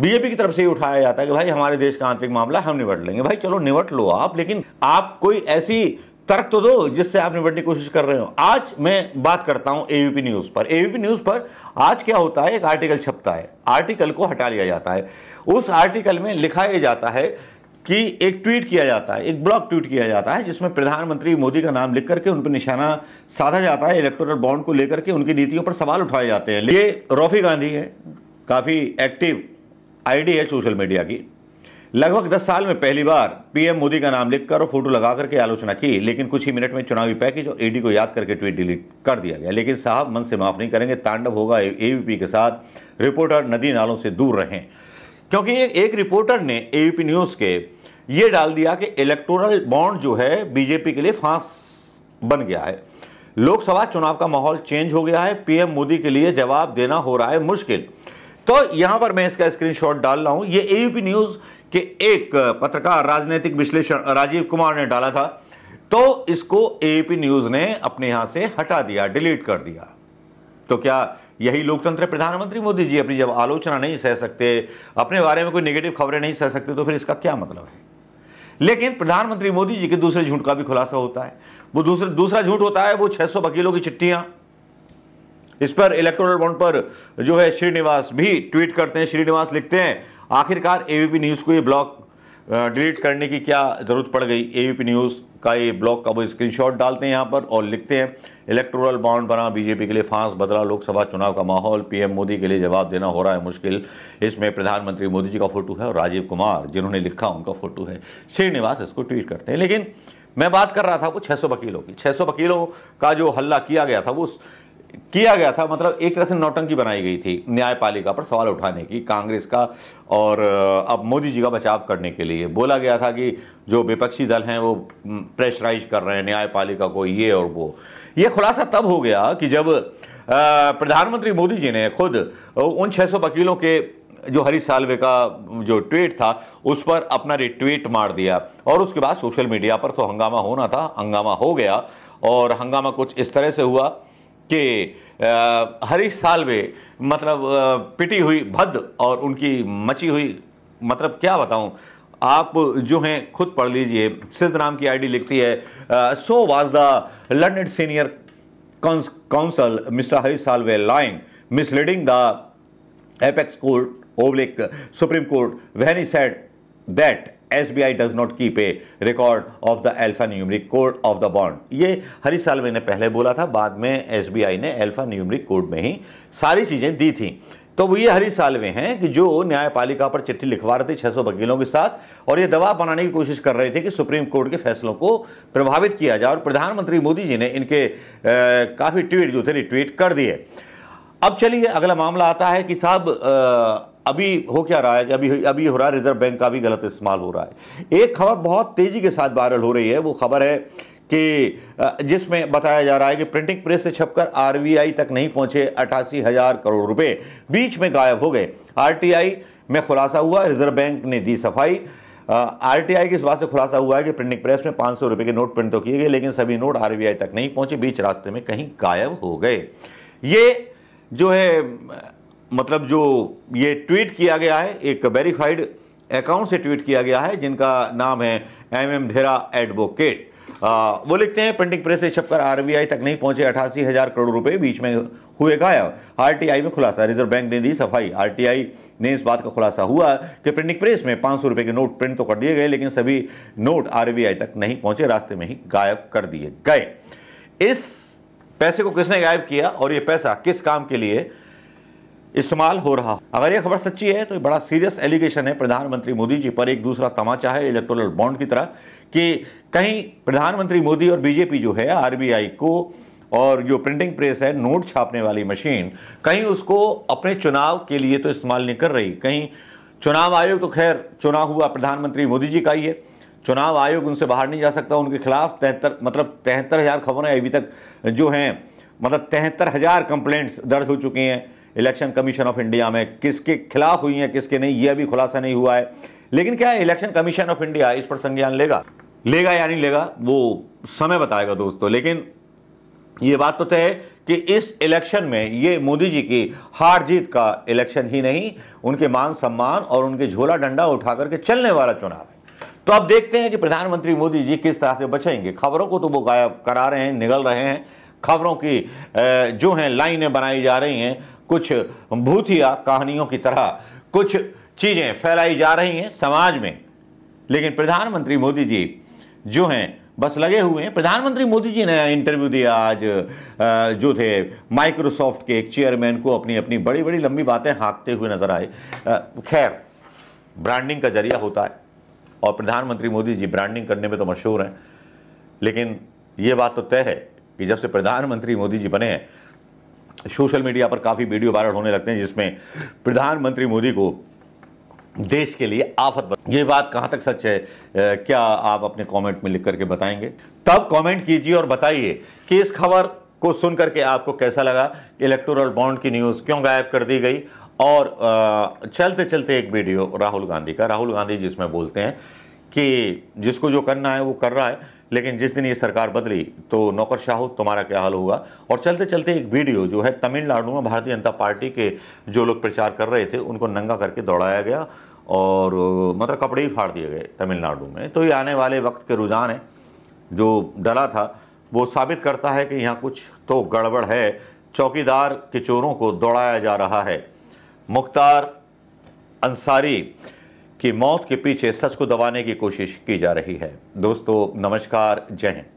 BJP की तरफ से ही उठाया जाता है कि भाई हमारे देश का आंतरिक मामला हम निबट लेंगे भाई चलो निबट लो आप लेकिन आप कोई ऐसी तर्क तो दो जिससे आप निपटने की कोशिश कर रहे हो आज मैं बात करता हूं एवीपी न्यूज़ पर एवीपी न्यूज़ पर आज क्या होता है एक आर्टिकल छपता है आर्टिकल को हटा लिया जाता है उस आर्टिकल में लिखा यह जाता है कि एक ट्वीट किया जाता है एक ब्लॉग ट्वीट किया जाता है जिसमें प्रधानमंत्री मोदी का नाम लिख करके उन पर निशाना साधा जाता है इलेक्टोरल बॉन्ड को लेकर के उनकी नीतियों पर सवाल उठाए जाते हैं ये रॉफी गांधी है काफ़ी एक्टिव आईडी है सोशल मीडिया की लगभग 10 साल में पहली बार पीएम मोदी का नाम लिखकर और फोटो लगा करके आलोचना की लेकिन कुछ ही मिनट में चुनावी पैकेज और ईडी को याद करके ट्वीट डिलीट कर दिया गया लेकिन साहब मन से माफ नहीं करेंगे तांडव होगा एवीपी के साथ रिपोर्टर नदी नालों से दूर रहें क्योंकि एक रिपोर्टर ने एवीपी न्यूज़ के ये डाल दिया कि इलेक्टोरल बॉन्ड जो है बीजेपी के लिए फांस बन गया है लोकसभा चुनाव का माहौल चेंज हो गया है पीएम मोदी के लिए जवाब देना हो रहा है मुश्किल तो यहां पर मैं इसका स्क्रीनशॉट डाल रहा हूं ये एबीपी न्यूज के एक पत्रकार राजनीतिक विश्लेषण राजीव कुमार ने डाला था तो इसको एबीपी न्यूज ने अपने यहां से हटा दिया डिलीट कर दिया तो क्या यही लोकतंत्र प्रधानमंत्री मोदी जी अपनी जब आलोचना नहीं सह सकते अपने बारे में कोई नेगेटिव खबरें नहीं सह सकते तो फिर इसका क्या मतलब है लेकिन प्रधानमंत्री मोदी जी के दूसरे झूठ का भी खुलासा होता है वो दूसरे दूसरा झूठ होता है वो 600 वकीलों की चिट्ठियां इस पर इलेक्टोरल बॉन्ड पर जो है श्रीनिवास भी ट्वीट करते हैं श्रीनिवास लिखते हैं आखिरकार एबीपी न्यूज़ को ये ब्लॉक डिलीट करने की क्या ज़रूरत पड़ गई एबीपी न्यूज़ का ये ब्लॉक का वो स्क्रीनशॉट डालते हैं यहाँ पर और लिखते हैं इलेक्ट्रोरल बॉन्ड बना बीजेपी के लिए फांस बदला लोकसभा चुनाव का माहौल पीएम मोदी के लिए जवाब देना हो रहा है मुश्किल इसमें प्रधानमंत्री मोदी जी का फोटो है और राजीव कुमार जिन्होंने लिखा उनका फोटो है श्रीनिवास इसको ट्वीट करते हैं लेकिन मैं बात कर रहा था वो 600 वकीलों की 600 वकीलों का जो हल्ला किया गया था वो किया गया था मतलब एक तरह से नौटंकी बनाई गई थी न्यायपालिका पर सवाल उठाने की कांग्रेस का और अब मोदी जी का बचाव करने के लिए बोला गया था कि जो विपक्षी दल हैं वो प्रेशराइज कर रहे हैं न्यायपालिका को ये और वो ये खुलासा तब हो गया कि जब प्रधानमंत्री मोदी जी ने खुद उन 600 वकीलों के जो हरीश सालवे का जो ट्वीट था उस पर अपना रिट्वीट मार दिया और उसके बाद सोशल मीडिया पर तो हंगामा होना था हंगामा हो गया और हंगामा कुछ इस तरह से हुआ कि हरीश सालवे मतलब पिटी हुई भद और उनकी मची हुई मतलब क्या बताऊं आप जो हैं खुद पढ़ लीजिए सिद्ध नाम की आईडी लिखती है ah, so was the learned senior counsel mister Harish Salve lying misleading the apex court oblique supreme court when he said that SBI does not keep a record of the alphanumeric code of the bond ये हरी साल मैंने पहले बोला था बाद में आई ने एल्फा न्यूमरिक कोड में ही सारी चीज़ें दी थी तो वो ये हरी में हैं कि जो न्यायपालिका पर चिट्ठी लिखवा रहे थे 600 वकीलों के साथ और ये दबाव बनाने की कोशिश कर रहे थे कि सुप्रीम कोर्ट के फैसलों को प्रभावित किया जाए और प्रधानमंत्री मोदी जी ने इनके काफ़ी ट्वीट जो थे रिट्वीट कर दिए अब चलिए अगला मामला आता है कि साहब अभी हो क्या रहा है कि अभी अभी हो रहा है रिजर्व बैंक का भी गलत इस्तेमाल हो रहा है एक खबर बहुत तेज़ी के साथ वायरल हो रही है वो खबर है कि जिसमें बताया जा रहा है कि प्रिंटिंग प्रेस से छपकर आरबीआई तक नहीं पहुंचे अट्ठासी हजार करोड़ रुपए बीच में गायब हो गए आरटीआई में खुलासा हुआ रिजर्व बैंक ने दी सफाई आरटीआई की इस बात से खुलासा हुआ है कि प्रिंटिंग प्रेस में पाँच सौ रुपये के नोट प्रिंट तो किए गए लेकिन सभी नोट आरबीआई तक नहीं पहुंचे बीच रास्ते में कहीं गायब हो गए ये जो है मतलब जो ये ट्वीट किया गया है एक वेरीफाइड अकाउंट से ट्वीट किया गया है जिनका नाम है एम एम धेरा एडवोकेट वो लिखते हैं प्रिंटिंग प्रेस से छपकर आरबीआई तक नहीं पहुंचे अठासी हज़ार करोड़ रुपए बीच में हुए गायब आरटीआई में खुलासा रिजर्व बैंक ने दी सफाई आरटीआई ने इस बात का खुलासा हुआ कि प्रिंटिंग प्रेस में पांच सौ रुपए के नोट प्रिंट तो कर दिए गए लेकिन सभी नोट आरबीआई तक नहीं पहुंचे रास्ते में ही गायब कर दिए गए इस पैसे को किसने गायब किया और ये पैसा किस काम के लिए इस्तेमाल हो रहा अगर यह खबर सच्ची है तो बड़ा सीरियस एलिगेशन है प्रधानमंत्री मोदी जी पर एक दूसरा तमाचा है इलेक्ट्रोल बॉन्ड की तरह कि कहीं प्रधानमंत्री मोदी और बीजेपी जो है आरबीआई को और जो प्रिंटिंग प्रेस है नोट छापने वाली मशीन कहीं उसको अपने चुनाव के लिए तो इस्तेमाल नहीं कर रही कहीं चुनाव आयोग तो खैर चुनाव हुआ प्रधानमंत्री मोदी जी का ही है चुनाव आयोग उनसे बाहर नहीं जा सकता उनके खिलाफ तिहत्तर मतलब तिहत्तर हज़ार खबरें अभी तक जो हैं मतलब तिहत्तर हज़ार कंप्लेंट्स दर्ज हो चुकी हैं इलेक्शन कमीशन ऑफ इंडिया में किसके खिलाफ हुई है किसके नहीं यह भी खुलासा नहीं हुआ है लेकिन क्या इलेक्शन कमीशन ऑफ इंडिया इस पर संज्ञान लेगा लेगा या नहीं लेगा वो समय बताएगा दोस्तों लेकिन ये बात तो तय है कि इस इलेक्शन में ये मोदी जी की हार जीत का इलेक्शन ही नहीं उनके मान सम्मान और उनके झोला डंडा उठा करके चलने वाला चुनाव है तो अब देखते हैं कि प्रधानमंत्री मोदी जी किस तरह से बचेंगे खबरों को तो वो गायब करा रहे हैं निगल रहे हैं खबरों की जो हैं लाइनें बनाई जा रही हैं कुछ भूतिया कहानियों की तरह कुछ चीज़ें फैलाई जा रही हैं समाज में लेकिन प्रधानमंत्री मोदी जी जो हैं बस लगे हुए हैं प्रधानमंत्री मोदी जी ने इंटरव्यू दिया आज जो थे माइक्रोसॉफ्ट के एक चेयरमैन को अपनी अपनी बड़ी बड़ी लंबी बातें हाँकते हुए नजर आए खैर ब्रांडिंग का जरिया होता है और प्रधानमंत्री मोदी जी ब्रांडिंग करने में तो मशहूर हैं लेकिन ये बात तो तय है कि जब से प्रधानमंत्री मोदी जी बने हैं सोशल मीडिया पर काफ़ी वीडियो वायरल होने लगते हैं जिसमें प्रधानमंत्री मोदी को देश के लिए आफत बन ये बात कहाँ तक सच है क्या आप अपने कमेंट में लिख करके बताएंगे तब कमेंट कीजिए और बताइए कि इस खबर को सुनकर के आपको कैसा लगा इलेक्टोरल बॉन्ड की न्यूज़ क्यों गायब कर दी गई और चलते चलते एक वीडियो राहुल गांधी का राहुल गांधी जिसमें बोलते हैं कि जिसको जो करना है वो कर रहा है लेकिन जिस दिन ये सरकार बदली तो नौकरशाह तुम्हारा क्या हाल होगा और चलते चलते एक वीडियो जो है तमिलनाडु में भारतीय जनता पार्टी के जो लोग प्रचार कर रहे थे उनको नंगा करके दौड़ाया गया और मतलब कपड़े ही फाड़ दिए गए तमिलनाडु में तो ये आने वाले वक्त के रुझान है जो डरा था वो साबित करता है कि यहाँ कुछ तो गड़बड़ है चौकीदार के चोरों को दौड़ाया जा रहा है मुख्तार अंसारी कि मौत के पीछे सच को दबाने की कोशिश की जा रही है दोस्तों नमस्कार जय हिंद